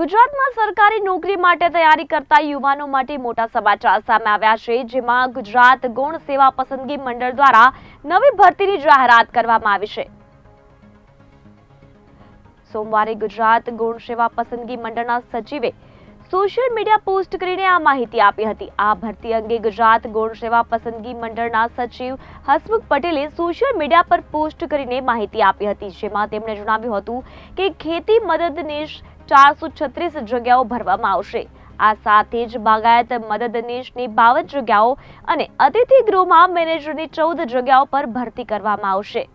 ગુજરાતમાં સરકારી નોકરી માટે તૈયારી કરતા યુવાનો માટે મોટા સમાચાર સામે આવ્યા છે જેમાં ગુજરાત ગૌણ સેવા પસંદગી મંડળ દ્વારા નવી ભરતીની જાહેરાત કરવામાં આવી છે સોમવારે ગુજરાત ગૌણ સેવા પસંદગી મંડળના સચિવે સોશિયલ મીડિયા પોસ્ટ કરીને આ માહિતી આપી હતી આ ભરતી અંગે ગુજરાત ગુણ સેવા પસંદગી મંડળના સચિવ હસમુખ પટેલે સોશિયલ મીડિયા પર પોસ્ટ કરીને માહિતી આપી હતી જેમાં તેમણે જણાવ્યું હતું કે ખેતી મદદનીશ ચારસો છત્રીસ જગ્યાઓ ભરવામાં આવશે આ સાથે જ બાગાયત મદદનીશની બાવન જગ્યાઓ અને અતિથિ ગૃહમાં મેનેજરની ચૌદ જગ્યાઓ પર ભરતી કરવામાં આવશે